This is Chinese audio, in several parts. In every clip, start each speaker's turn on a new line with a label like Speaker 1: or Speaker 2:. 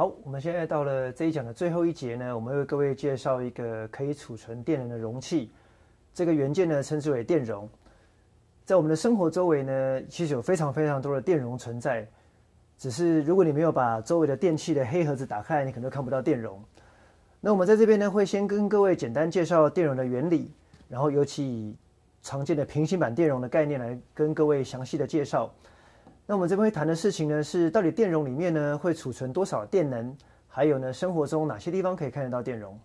Speaker 1: 好，我们现在到了这一讲的最后一节呢。我们为各位介绍一个可以储存电能的容器，这个元件呢称之为电容。在我们的生活周围呢，其实有非常非常多的电容存在。只是如果你没有把周围的电器的黑盒子打开，你可能看不到电容。那我们在这边呢，会先跟各位简单介绍电容的原理，然后尤其以常见的平行板电容的概念来跟各位详细的介绍。那我们这边会谈的事情呢，是到底电容里面呢会储存多少电能？还有呢，生活中哪些地方可以看得到电容？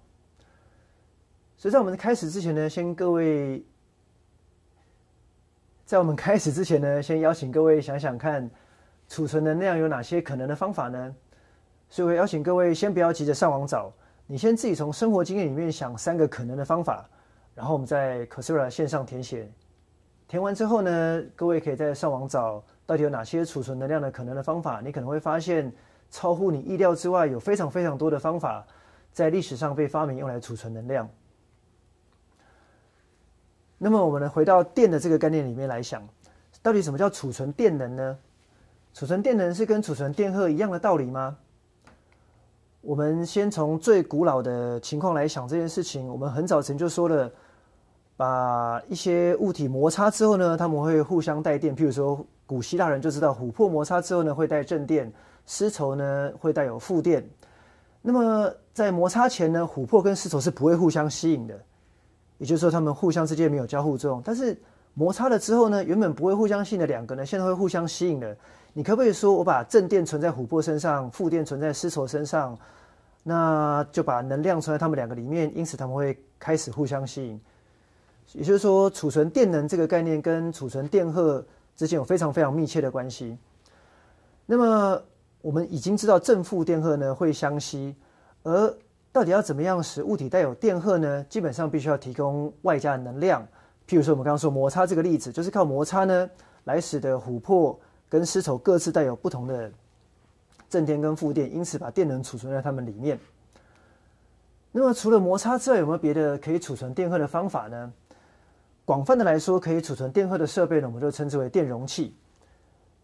Speaker 1: 所以在我们的开始之前呢，先各位，在我们开始之前呢，先邀请各位想想看，储存能量有哪些可能的方法呢？所以，我邀请各位先不要急着上网找，你先自己从生活经验里面想三个可能的方法，然后我们在 Coursera 线上填写。填完之后呢，各位可以再上网找。到底有哪些储存能量的可能的方法？你可能会发现，超乎你意料之外，有非常非常多的方法在历史上被发明用来储存能量。那么，我们回到电的这个概念里面来想，到底什么叫储存电能呢？储存电能是跟储存电荷一样的道理吗？我们先从最古老的情况来想这件事情。我们很早前就说了，把一些物体摩擦之后呢，它们会互相带电，譬如说。古希腊人就知道，琥珀摩擦之后呢，会带正电；丝绸呢，会带有负电。那么在摩擦前呢，琥珀跟丝绸是不会互相吸引的，也就是说，它们互相之间没有交互作用。但是摩擦了之后呢，原本不会互相吸引的两个呢，现在会互相吸引的。你可不可以说，我把正电存在琥珀身上，负电存在丝绸身上，那就把能量存在它们两个里面，因此它们会开始互相吸引。也就是说，储存电能这个概念跟储存电荷。之间有非常非常密切的关系。那么，我们已经知道正负电荷呢会相吸，而到底要怎么样使物体带有电荷呢？基本上必须要提供外加的能量。譬如说，我们刚刚说摩擦这个例子，就是靠摩擦呢来使得琥珀跟丝绸各自带有不同的正电跟负电，因此把电能储存在它们里面。那么，除了摩擦之外，有没有别的可以储存电荷的方法呢？广泛的来说，可以储存电荷的设备呢，我们就称之为电容器。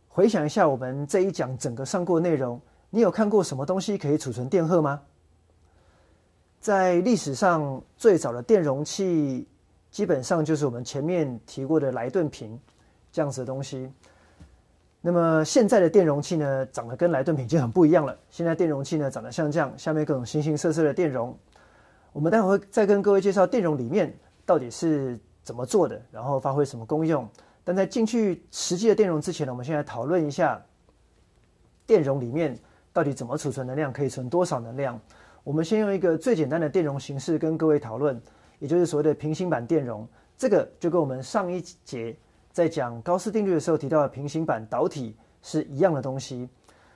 Speaker 1: 回想一下我们这一讲整个上过内容，你有看过什么东西可以储存电荷吗？在历史上最早的电容器，基本上就是我们前面提过的莱顿瓶这样子的东西。那么现在的电容器呢，长得跟莱顿瓶已经很不一样了。现在电容器呢，长得像这样，下面各种形形色色的电容。我们待会再跟各位介绍电容里面到底是。怎么做的，然后发挥什么功用？但在进去实际的电容之前呢，我们先来讨论一下电容里面到底怎么储存能量，可以存多少能量？我们先用一个最简单的电容形式跟各位讨论，也就是所谓的平行板电容。这个就跟我们上一节在讲高斯定律的时候提到的平行板导体是一样的东西。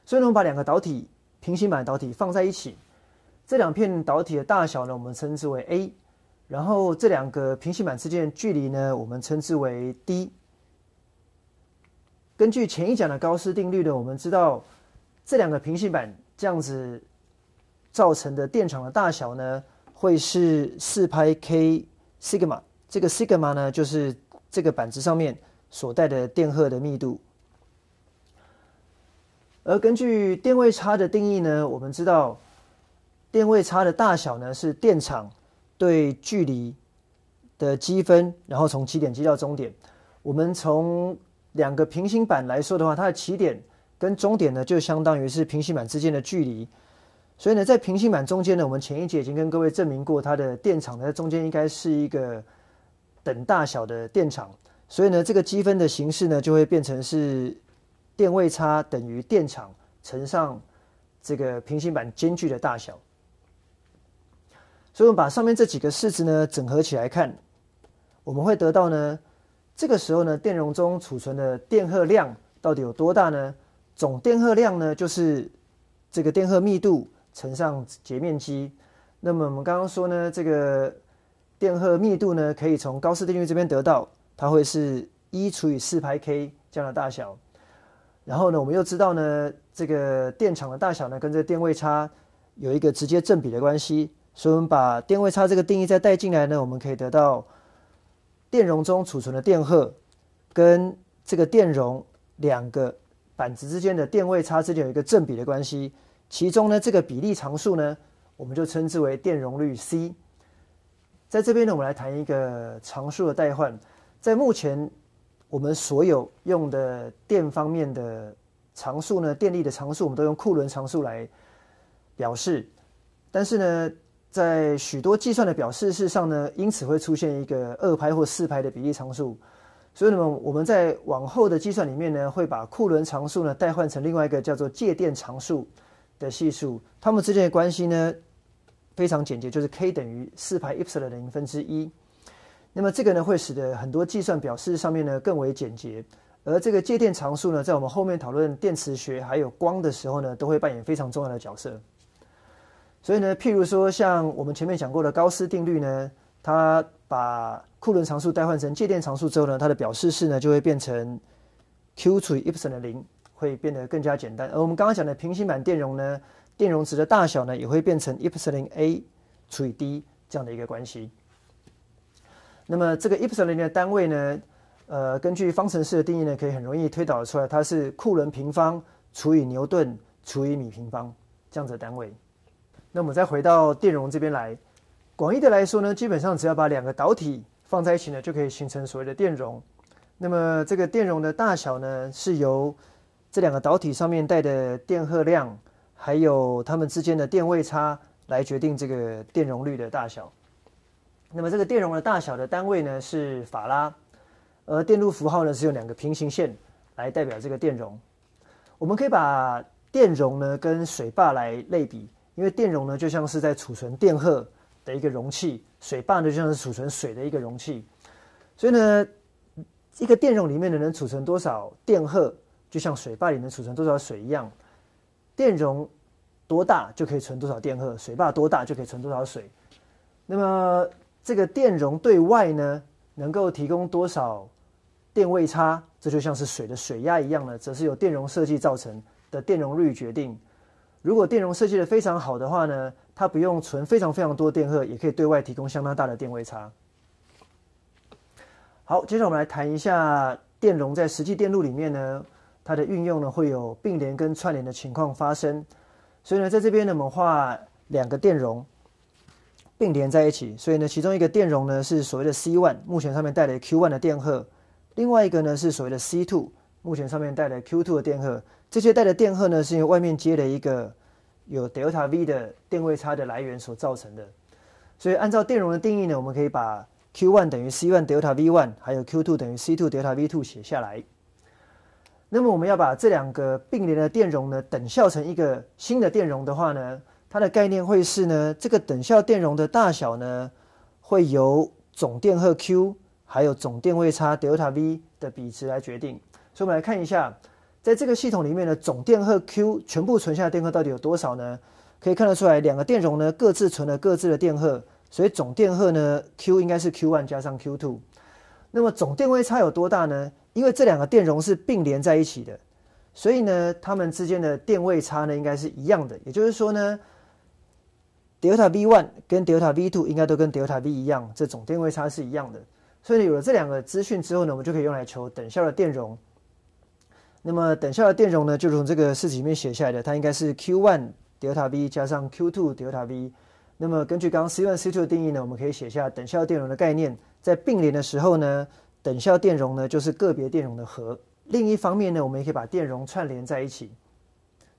Speaker 1: 所以呢，我们把两个导体平行板导体放在一起，这两片导体的大小呢，我们称之为 A。然后这两个平行板之间的距离呢，我们称之为 d。根据前一讲的高斯定律呢，我们知道这两个平行板这样子造成的电场的大小呢，会是四拍 k sigma。这个 sigma 呢，就是这个板子上面所带的电荷的密度。而根据电位差的定义呢，我们知道电位差的大小呢，是电场。对距离的积分，然后从起点积到终点。我们从两个平行板来说的话，它的起点跟终点呢，就相当于是平行板之间的距离。所以呢，在平行板中间呢，我们前一节已经跟各位证明过，它的电场呢中间应该是一个等大小的电场。所以呢，这个积分的形式呢，就会变成是电位差等于电场乘上这个平行板间距的大小。所以我们把上面这几个式子呢整合起来看，我们会得到呢，这个时候呢，电容中储存的电荷量到底有多大呢？总电荷量呢，就是这个电荷密度乘上截面积。那么我们刚刚说呢，这个电荷密度呢可以从高斯定律这边得到，它会是一除以四派 k 这样的大小。然后呢，我们又知道呢，这个电场的大小呢跟这电位差有一个直接正比的关系。所以，我们把电位差这个定义再带进来呢，我们可以得到电容中储存的电荷跟这个电容两个板子之间的电位差之间有一个正比的关系。其中呢，这个比例常数呢，我们就称之为电容率 C。在这边呢，我们来谈一个常数的代换。在目前我们所有用的电方面的常数呢，电力的常数我们都用库仑常数来表示，但是呢，在许多计算的表示式上呢，因此会出现一个二派或四派的比例常数。所以呢，我们在往后的计算里面呢，会把库仑常数呢代换成另外一个叫做介电常数的系数。它们之间的关系呢非常简洁，就是 k 等于四派的零分之一。那么这个呢，会使得很多计算表示上面呢更为简洁。而这个介电常数呢，在我们后面讨论电磁学还有光的时候呢，都会扮演非常重要的角色。所以呢，譬如说像我们前面讲过的高斯定律呢，它把库仑常数代换成介电常数之后呢，它的表示式呢就会变成 Q 除以 epsilon 的零，会变得更加简单。而我们刚刚讲的平行板电容呢，电容值的大小呢也会变成 epsilon A 除以 d 这样的一个关系。那么这个 epsilon 的单位呢，呃，根据方程式的定义呢，可以很容易推导出来，它是库仑平方除以牛顿除以米平方这样子的单位。那我们再回到电容这边来，广义的来说呢，基本上只要把两个导体放在一起呢，就可以形成所谓的电容。那么这个电容的大小呢，是由这两个导体上面带的电荷量，还有它们之间的电位差来决定这个电容率的大小。那么这个电容的大小的单位呢是法拉，而电路符号呢是有两个平行线来代表这个电容。我们可以把电容呢跟水坝来类比。因为电容呢就像是在储存电荷的一个容器，水坝呢就像是储存水的一个容器，所以呢，一个电容里面的能储存多少电荷，就像水坝里能储存多少水一样，电容多大就可以存多少电荷，水坝多大就可以存多少水。那么这个电容对外呢能够提供多少电位差，这就像是水的水压一样呢，则是由电容设计造成的电容率决定。如果电容设计的非常好的话呢，它不用存非常非常多电荷，也可以对外提供相当大的电位差。好，接着我们来谈一下电容在实际电路里面呢，它的运用呢会有并联跟串联的情况发生。所以呢，在这边呢，我们画两个电容并联在一起，所以呢，其中一个电容呢是所谓的 C one，目前上面带的 Q one 的电荷；另外一个呢是所谓的 C two，目前上面带的 Q two 的电荷。这些带的电荷呢，是为外面接了一个有 delta V 的电位差的来源所造成的。所以，按照电容的定义呢，我们可以把 Q one 等于 C one delta V one，还有 Q two 等于 C two delta V two 写下来。那么，我们要把这两个并联的电容呢，等效成一个新的电容的话呢，它的概念会是呢，这个等效电容的大小呢，会由总电荷 Q，还有总电位差 delta V 的比值来决定。所以我们来看一下。在这个系统里面呢，总电荷 Q 全部存下的电荷到底有多少呢？可以看得出来，两个电容呢各自存了各自的电荷，所以总电荷呢 Q 应该是 Q1 加上 Q2。那么总电位差有多大呢？因为这两个电容是并联在一起的，所以呢，它们之间的电位差呢应该是一样的。也就是说呢 a v 1跟 delta v 2应该都跟 delta v 一样，这总电位差是一样的。所以有了这两个资讯之后呢，我们就可以用来求等效的电容。那么等效的电容呢，就从这个式子里面写下来的，它应该是 Q1 delta V 加上 Q2 delta V。那么根据刚刚 C1、C2 的定义呢，我们可以写下等效电容的概念。在并联的时候呢，等效电容呢就是个别电容的和。另一方面呢，我们也可以把电容串联在一起。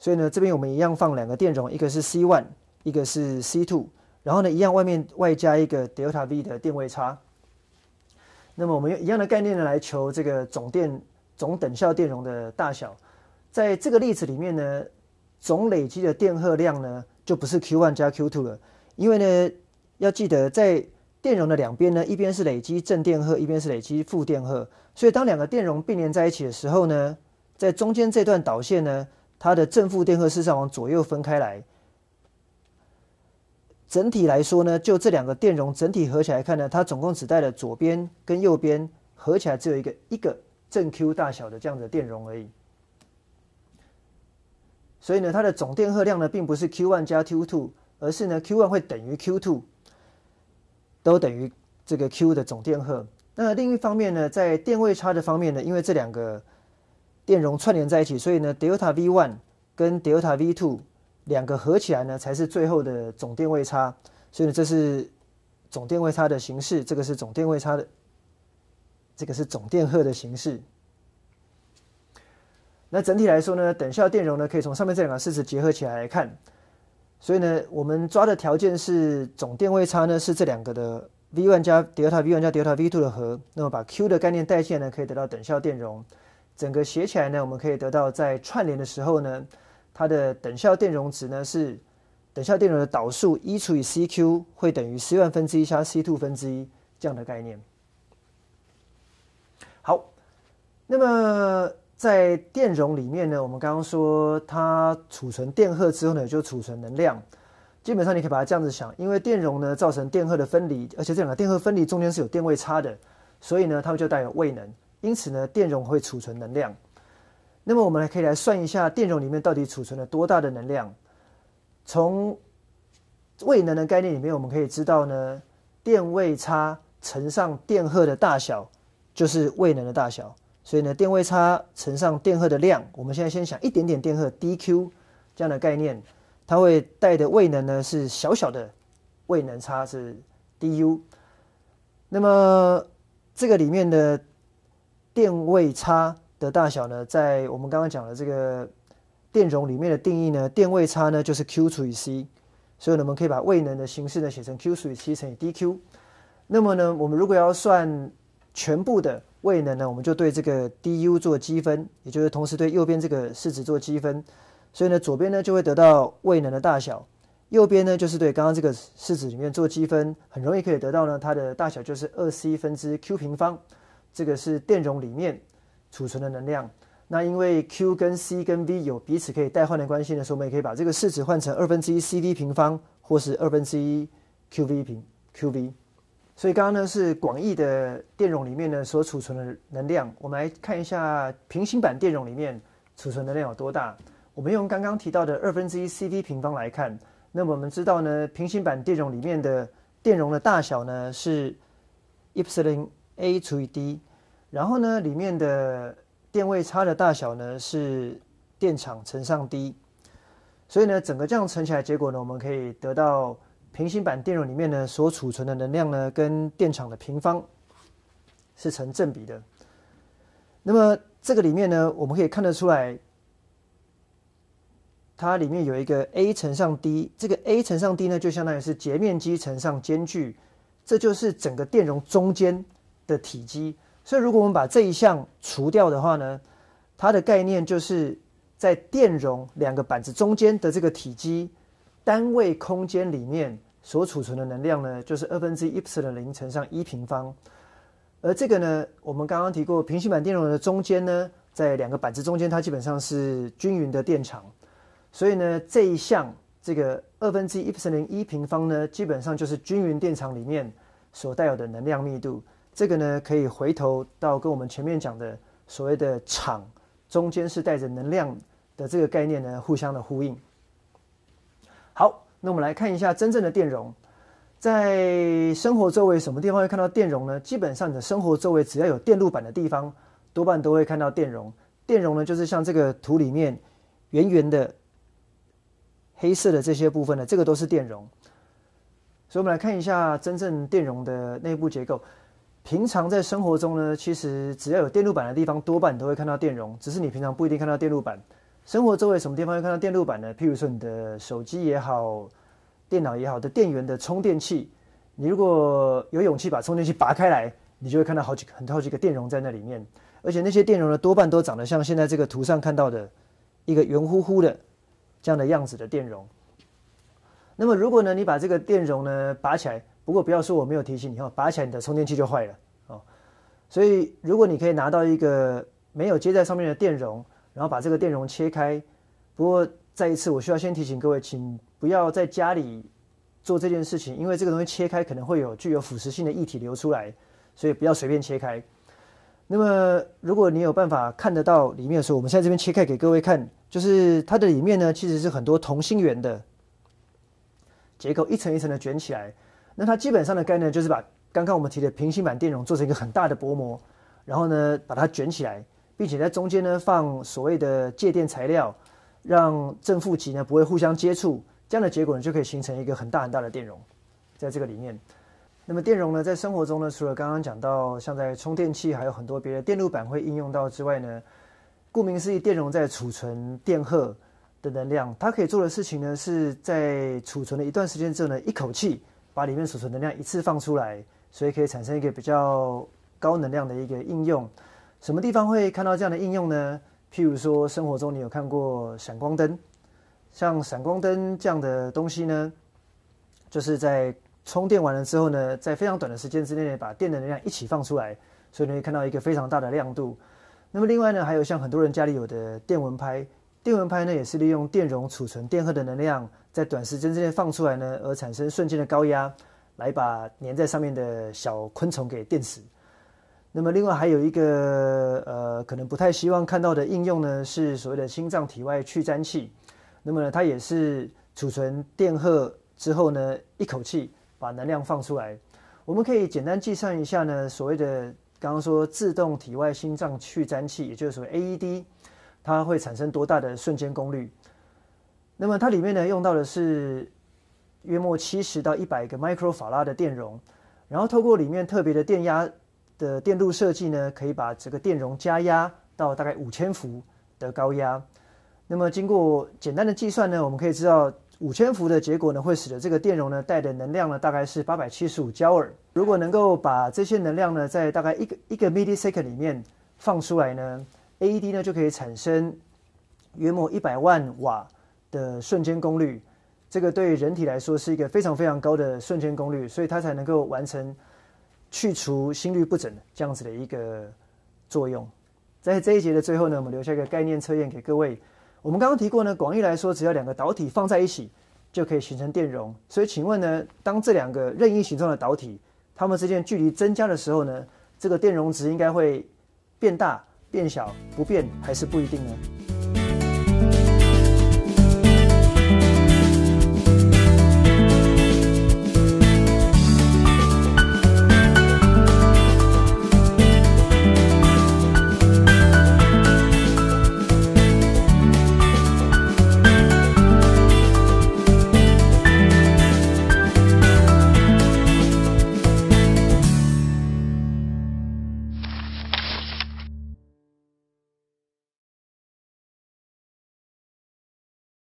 Speaker 1: 所以呢，这边我们一样放两个电容，一个是 C1，一个是 C2。然后呢，一样外面外加一个 delta V 的电位差。那么我们用一样的概念呢，来求这个总电。总等效电容的大小，在这个例子里面呢，总累积的电荷量呢，就不是 Q one 加 Q two 了，因为呢，要记得在电容的两边呢，一边是累积正电荷，一边是累积负电荷，所以当两个电容并联在一起的时候呢，在中间这段导线呢，它的正负电荷事实上往左右分开来，整体来说呢，就这两个电容整体合起来看呢，它总共只带了左边跟右边合起来只有一个一个。正 q 大小的这样的电容而已，所以呢，它的总电荷量呢，并不是 q one 加 q two，而是呢，q one 会等于 q two，都等于这个 q 的总电荷。那另一方面呢，在电位差的方面呢，因为这两个电容串联在一起，所以呢，delta v one 跟 delta v two 两个合起来呢，才是最后的总电位差。所以呢，这是总电位差的形式，这个是总电位差的。这个是总电荷的形式。那整体来说呢，等效电容呢可以从上面这两个式子结合起来来看。所以呢，我们抓的条件是总电位差呢是这两个的 V one 加 delta V one 加 delta V two 的和。那么把 Q 的概念代谢呢，可以得到等效电容。整个写起来呢，我们可以得到在串联的时候呢，它的等效电容值呢是等效电容的导数一除以 CQ 会等于 C o 分之一加 C two 分之一这样的概念。那么在电容里面呢，我们刚刚说它储存电荷之后呢，就储存能量。基本上你可以把它这样子想，因为电容呢造成电荷的分离，而且这两个电荷分离中间是有电位差的，所以呢它们就带有位能。因此呢电容会储存能量。那么我们还可以来算一下电容里面到底储存了多大的能量。从位能的概念里面，我们可以知道呢电位差乘上电荷的大小就是位能的大小。所以呢，电位差乘上电荷的量，我们现在先想一点点电荷 dQ 这样的概念，它会带的位能呢是小小的位能差是 dU。那么这个里面的电位差的大小呢，在我们刚刚讲的这个电容里面的定义呢，电位差呢就是 Q 除以 C。所以呢，我们可以把位能的形式呢写成 Q 除以 C 乘以 dQ。那么呢，我们如果要算全部的位能呢，我们就对这个 dU 做积分，也就是同时对右边这个式子做积分，所以呢，左边呢就会得到位能的大小，右边呢就是对刚刚这个式子里面做积分，很容易可以得到呢它的大小就是二 C 分之 Q 平方，这个是电容里面储存的能量。那因为 Q 跟 C 跟 V 有彼此可以代换的关系呢，所以我们也可以把这个式子换成二分之一 C V 平方，或是二分之一 Q V 平 Q V。所以刚刚呢是广义的电容里面呢所储存的能量，我们来看一下平行板电容里面储存能量有多大。我们用刚刚提到的二分之一 C D 平方来看，那么我们知道呢，平行板电容里面的电容的大小呢是 epsilon A 除以 d，然后呢里面的电位差的大小呢是电场乘上 d，所以呢整个这样乘起来结果呢我们可以得到。平行板电容里面呢，所储存的能量呢，跟电场的平方是成正比的。那么这个里面呢，我们可以看得出来，它里面有一个 A 乘上 d，这个 A 乘上 d 呢，就相当于是截面积乘上间距，这就是整个电容中间的体积。所以如果我们把这一项除掉的话呢，它的概念就是在电容两个板子中间的这个体积单位空间里面。所储存的能量呢，就是二分之一 epsilon 零乘上一平方，而这个呢，我们刚刚提过平行板电容的中间呢，在两个板子中间，它基本上是均匀的电场，所以呢，这一项这个二分之一 epsilon 零一平方呢，基本上就是均匀电场里面所带有的能量密度。这个呢，可以回头到跟我们前面讲的所谓的场中间是带着能量的这个概念呢，互相的呼应。好。那我们来看一下真正的电容，在生活周围什么地方会看到电容呢？基本上你的生活周围只要有电路板的地方，多半都会看到电容。电容呢，就是像这个图里面圆圆的黑色的这些部分呢，这个都是电容。所以我们来看一下真正电容的内部结构。平常在生活中呢，其实只要有电路板的地方，多半都会看到电容，只是你平常不一定看到电路板。生活周围什么地方会看到电路板呢？譬如说你的手机也好，电脑也好，的电源的充电器，你如果有勇气把充电器拔开来，你就会看到好几个、很多好几个电容在那里面。而且那些电容呢，多半都长得像现在这个图上看到的一个圆乎乎的这样的样子的电容。那么如果呢，你把这个电容呢拔起来，不过不要说我没有提醒你哈，拔起来你的充电器就坏了哦。所以如果你可以拿到一个没有接在上面的电容，然后把这个电容切开，不过再一次我需要先提醒各位，请不要在家里做这件事情，因为这个东西切开可能会有具有腐蚀性的液体流出来，所以不要随便切开。那么如果你有办法看得到里面的时候，我们现在这边切开给各位看，就是它的里面呢其实是很多同心圆的结构，一层一层的卷起来。那它基本上的概念就是把刚刚我们提的平行板电容做成一个很大的薄膜，然后呢把它卷起来。并且在中间呢放所谓的借电材料，让正负极呢不会互相接触，这样的结果呢就可以形成一个很大很大的电容。在这个里面，那么电容呢在生活中呢，除了刚刚讲到像在充电器，还有很多别的电路板会应用到之外呢，顾名思义，电容在储存电荷的能量，它可以做的事情呢是在储存了一段时间之后呢，一口气把里面储存能量一次放出来，所以可以产生一个比较高能量的一个应用。什么地方会看到这样的应用呢？譬如说，生活中你有看过闪光灯，像闪光灯这样的东西呢，就是在充电完了之后呢，在非常短的时间之内把电的能量一起放出来，所以你会看到一个非常大的亮度。那么另外呢，还有像很多人家里有的电蚊拍，电蚊拍呢也是利用电容储存电荷的能量，在短时间之内放出来呢，而产生瞬间的高压，来把粘在上面的小昆虫给电死。那么，另外还有一个呃，可能不太希望看到的应用呢，是所谓的心脏体外去粘器。那么呢，它也是储存电荷之后呢，一口气把能量放出来。我们可以简单计算一下呢，所谓的刚刚说自动体外心脏去粘器，也就是所谓 AED，它会产生多大的瞬间功率？那么它里面呢，用到的是约莫七十到一百个 micro 法拉的电容，然后透过里面特别的电压。的电路设计呢，可以把这个电容加压到大概五千伏的高压。那么经过简单的计算呢，我们可以知道五千伏的结果呢，会使得这个电容呢带的能量呢，大概是八百七十五焦耳。如果能够把这些能量呢，在大概一个一个 millisecond 里面放出来呢，AED 呢就可以产生约莫一百万瓦的瞬间功率。这个对人体来说是一个非常非常高的瞬间功率，所以它才能够完成。去除心律不整这样子的一个作用，在这一节的最后呢，我们留下一个概念测验给各位。我们刚刚提过呢，广义来说，只要两个导体放在一起，就可以形成电容。所以，请问呢，当这两个任意形状的导体，它们之间距离增加的时候呢，这个电容值应该会变大、变小、不变，还是不一定呢？